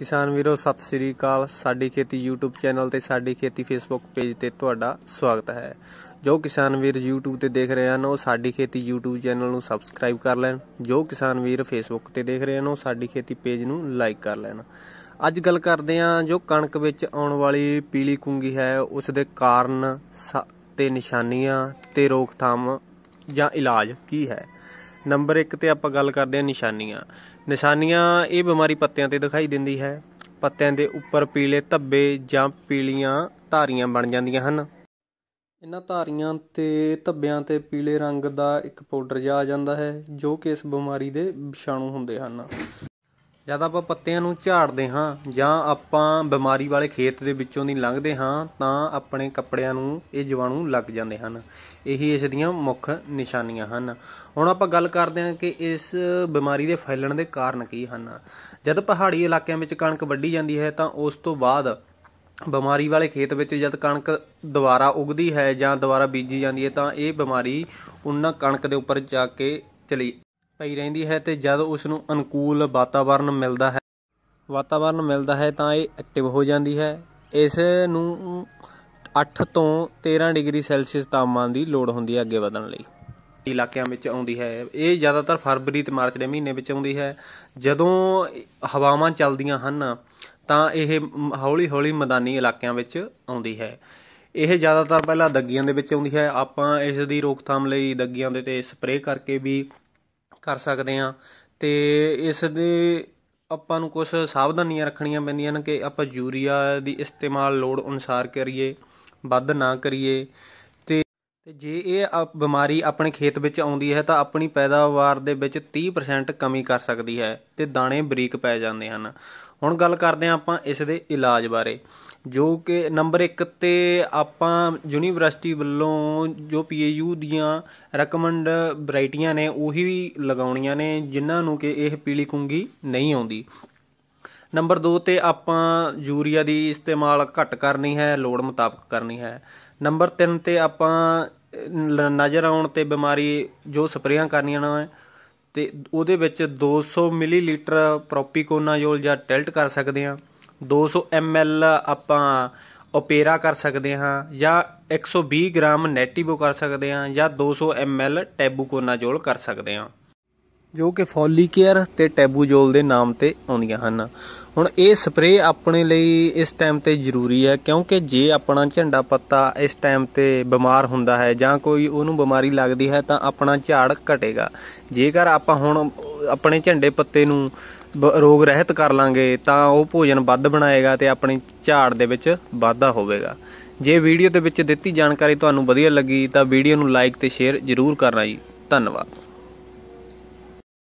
ਕਿਸਾਨ ਵੀਰੋ ਸਤਿ ਸ੍ਰੀ ਅਕਾਲ ਸਾਡੀ ਖੇਤੀ YouTube ਚੈਨਲ ਤੇ ਸਾਡੀ ਖੇਤੀ Facebook ਪੇਜ ਤੇ ਤੁਹਾਡਾ ਸਵਾਗਤ ਹੈ ਜੋ ਕਿਸਾਨ ਵੀਰ YouTube ਤੇ ਦੇਖ ਰਹੇ ਹਨ ਉਹ ਸਾਡੀ ਖੇਤੀ YouTube ਚੈਨਲ ਨੂੰ ਸਬਸਕ੍ਰਾਈਬ ਕਰ ਲੈਣ ਜੋ ਕਿਸਾਨ ਵੀਰ Facebook ਤੇ ਦੇਖ ਰਹੇ ਹਨ ਉਹ ਸਾਡੀ ਖੇਤੀ ਪੇਜ ਨੂੰ ਲਾਈਕ ਕਰ ਲੈਣ ਅੱਜ ਗੱਲ ਕਰਦੇ ਹਾਂ ਜੋ ਕਣਕ ਵਿੱਚ ਆਉਣ ਵਾਲੀ ਪੀਲੀ ਕੁੰਗੀ ਹੈ ਉਸ ਦੇ ਕਾਰਨ ਤੇ ਨਿਸ਼ਾਨੀਆਂ ਤੇ ਰੋਕਥਾਮ ਜਾਂ ਇਲਾਜ ਕੀ ਹੈ ਨੰਬਰ 1 ਤੇ ਆਪਾਂ ਗੱਲ ਕਰਦੇ ਹਾਂ ਨਿਸ਼ਾਨੀਆਂ ਨਿਸ਼ਾਨੀਆਂ ਇਹ ਬਿਮਾਰੀ ਪੱਤਿਆਂ ਤੇ ਦਿਖਾਈ ਦਿੰਦੀ ਹੈ ਪੱਤਿਆਂ ਦੇ ਉੱਪਰ ਪੀਲੇ ਧੱਬੇ ਜਾਂ ਪੀਲੀਆਂ ਧਾਰੀਆਂ ਬਣ ਜਾਂਦੀਆਂ ਹਨ ਇਹਨਾਂ ਧਾਰੀਆਂ ਤੇ ਧੱਬਿਆਂ ਤੇ ਪੀਲੇ ਰੰਗ ਦਾ ਇੱਕ ਪਾਊਡਰ ਜਾ ਆ ਜਾਂਦਾ ਹੈ ਜੋ ਕਿ ਇਸ ਬਿਮਾਰੀ ਦੇ ਵਿਸ਼ਾਣੂ ਹੁੰਦੇ ਹਨ ਜਦ ਆਪਾਂ ਪੱਤਿਆਂ ਨੂੰ ਝਾੜਦੇ ਹਾਂ ਜਾਂ ਆਪਾਂ ਬਿਮਾਰੀ ਵਾਲੇ ਖੇਤ ਦੇ ਵਿੱਚੋਂ ਦੀ ਲੰਘਦੇ ਹਾਂ ਤਾਂ ਆਪਣੇ ਕੱਪੜਿਆਂ ਨੂੰ ਇਹ ਜੀਵਾਣੂ ਲੱਗ ਜਾਂਦੇ ਹਨ ਇਹ ਇਸ ਦੀਆਂ ਮੁੱਖ ਨਿਸ਼ਾਨੀਆਂ ਹਨ ਹੁਣ ਆਪਾਂ ਗੱਲ ਕਰਦੇ ਹਾਂ ਕਿ ਇਸ ਬਿਮਾਰੀ ਦੇ ਫੈਲਣ ਦੇ ਕਾਰਨ ਕੀ ਹਨ ਜਦ ਪਹਾੜੀ ਇਲਾਕਿਆਂ ਵਿੱਚ ਕਣਕ ਵੱਢੀ ਜਾਂਦੀ ਹੈ ਤਾਂ ਉਸ ਤੋਂ ਬਾਅਦ ਬਿਮਾਰੀ ਵਾਲੇ ਖੇਤ ਵਿੱਚ ਜਦ ਕਣਕ ਦੁਬਾਰਾ ਉਗਦੀ ਹੈ ਜਾਂ ਦੁਬਾਰਾ ਬੀਜੀ ਜਾਂਦੀ ਹੈ ਤਾਂ ਇਹ ਬਿਮਾਰੀ ਉਹਨਾਂ ਕਣਕ ਦੇ ਉੱਪਰ ਜਾ ਕੇ ਚਲੀ ਪਈ ਰਹਿੰਦੀ ਹੈ ਤੇ ਜਦ ਉਸ ਨੂੰ ਅਨੁਕੂਲ ਵਾਤਾਵਰਣ ਮਿਲਦਾ ਹੈ ਵਾਤਾਵਰਣ ਮਿਲਦਾ ਹੈ ਤਾਂ ਇਹ ਐਕਟਿਵ ਹੋ ਜਾਂਦੀ ਹੈ ਇਸ ਨੂੰ 8 ਤੋਂ 13 ਡਿਗਰੀ ਸੈਲਸੀਅਸ ਤਾਪਮਾਨ ਦੀ ਲੋੜ ਹੁੰਦੀ ਹੈ ਅੱਗੇ ਵਧਣ ਲਈ ਇਲਾਕਿਆਂ ਵਿੱਚ ਆਉਂਦੀ ਹੈ ਇਹ ਜ਼ਿਆਦਾਤਰ ਫਰਵਰੀ ਤੇ ਮਾਰਚ ਦੇ ਮਹੀਨੇ ਵਿੱਚ ਆਉਂਦੀ ਹੈ ਜਦੋਂ ਹਵਾਵਾਂ ਚੱਲਦੀਆਂ ਹਨ ਤਾਂ ਇਹ ਹੌਲੀ-ਹੌਲੀ ਮੈਦਾਨੀ ਇਲਾਕਿਆਂ ਵਿੱਚ ਆਉਂਦੀ ਹੈ ਇਹ ਜ਼ਿਆਦਾਤਰ ਪਹਿਲਾਂ ਦੱਗੀਆਂ ਦੇ ਵਿੱਚ ਆਉਂਦੀ ਹੈ ਆਪਾਂ ਇਸ ਦੀ ਰੋਕਥਾਮ ਲਈ ਦੱਗੀਆਂ ਦੇ ਤੇ ਸਪਰੇਅ ਕਰਕੇ ਵੀ ਕਰ ਸਕਦੇ ਹਾਂ ਤੇ ਇਸ ਦੇ ਆਪਾਂ ਨੂੰ ਕੁਝ ਸਾਵਧਾਨੀਆਂ ਰੱਖਣੀਆਂ ਪੈਂਦੀਆਂ ਨੇ ਕਿ ਆਪਾਂ ਯੂਰੀਆ ਦੀ ਇਸਤੇਮਾਲ ਲੋੜ ਅਨੁਸਾਰ ਕਰੀਏ ਵੱਧ ਨਾ ਕਰੀਏ ਤੇ ਜੇ ਇਹ ਬਿਮਾਰੀ ਆਪਣੇ ਖੇਤ ਵਿੱਚ ਆਉਂਦੀ ਹੈ ਤਾਂ ਆਪਣੀ ਪੈਦਾਵਾਰ ਦੇ ਵਿੱਚ 30% ਕਮੀ ਕਰ ਸਕਦੀ ਹੈ ਤੇ ਦਾਣੇ ਬਰੀਕ ਪੈ ਜਾਂਦੇ ਹਨ ਹੁਣ ਗੱਲ ਕਰਦੇ ਹਾਂ ਆਪਾਂ ਇਸ ਦੇ ਇਲਾਜ ਬਾਰੇ ਜੋ ਕਿ ਨੰਬਰ 1 ਤੇ ਆਪਾਂ ਯੂਨੀਵਰਸਿਟੀ ਵੱਲੋਂ ਜੋ ਪੀਏਯੂ ਦੀਆਂ ਰეკਮੈਂਡ ਵੈਰਾਈਟੀਆਂ ਨੇ ਉਹੀ ਲਗਾਉਣੀਆਂ ਨੇ ਜਿਨ੍ਹਾਂ ਨੂੰ ਕਿ ਇਹ ਪੀਲੀ ਕੁੰਗੀ ਨਹੀਂ ਆਉਂਦੀ ਨੰਬਰ 2 ਤੇ ਆਪਾਂ ਯੂਰੀਆ ਦੀ ਇਸਤੇਮਾਲ ਘੱਟ ਕਰਨੀ ਹੈ ਲੋੜ ਮੁਤਾਬਕ ਕਰਨੀ ਹੈ ਨੰਬਰ 3 ਤੇ ਆਪਾਂ ਨਜ਼ਰ ਆਉਣ ਤੇ ਬਿਮਾਰੀ ਜੋ ਸਪਰੇਆਂ ਕਰਨੀਆਂ ਨੇ ਤੇ ਉਹਦੇ ਵਿੱਚ 200 ਮਿਲੀਲੀਟਰ ਪ੍ਰੋਪੀਕੋਨਾਜ਼ੋਲ ਜਾਂ ਟਿਲਟ ਕਰ ਸਕਦੇ ਹਾਂ 200 ਐਮਐਲ ਆਪਾਂ ਓਪੇਰਾ ਕਰ ਸਕਦੇ ਹਾਂ ਜਾਂ 120 ਗ੍ਰਾਮ ਨੈਟਿਵੋ ਕਰ ਸਕਦੇ ਹਾਂ ਜਾਂ 200 ਐਮਐਲ ਟੈਬੂਕੋਨਾਜ਼ੋਲ ਕਰ ਸਕਦੇ ਹਾਂ ਜੋ ਕਿ ਕੇਅਰ ਤੇ ਟੈਬੂਜੋਲ ਦੇ ਨਾਮ ਤੇ ਆਉਂਦੀਆਂ ਹਨ ਹੁਣ ਇਹ ਸਪਰੇ ਆਪਣੇ ਲਈ ਇਸ ਟਾਈਮ ਤੇ ਜ਼ਰੂਰੀ ਹੈ ਕਿਉਂਕਿ ਜੇ ਆਪਣਾ ਝੰਡਾ ਪੱਤਾ ਇਸ ਟਾਈਮ ਤੇ ਬਿਮਾਰ ਹੁੰਦਾ ਹੈ ਜਾਂ ਕੋਈ ਉਹਨੂੰ ਬਿਮਾਰੀ ਲੱਗਦੀ ਹੈ ਤਾਂ ਆਪਣਾ ਝਾੜ ਘਟੇਗਾ ਜੇਕਰ ਆਪਾਂ ਹੁਣ ਆਪਣੇ ਝੰਡੇ ਪੱਤੇ ਨੂੰ ਰੋਗ ਰਹਿਤ ਕਰ ਲਾਂਗੇ ਤਾਂ ਉਹ ਭੋਜਨ ਵੱਧ ਬਣਾਏਗਾ ਤੇ ਆਪਣੀ ਝਾੜ ਦੇ ਵਿੱਚ ਵਾਧਾ ਹੋਵੇਗਾ ਜੇ ਵੀਡੀਓ ਦੇ ਵਿੱਚ ਦਿੱਤੀ ਜਾਣਕਾਰੀ ਤੁਹਾਨੂੰ ਵਧੀਆ ਲੱਗੀ ਤਾਂ ਵੀਡੀਓ ਨੂੰ ਲਾਈਕ ਤੇ ਸ਼ੇਅਰ ਜ਼ਰੂਰ ਕਰਨਾ ਜੀ ਧੰਨਵਾਦ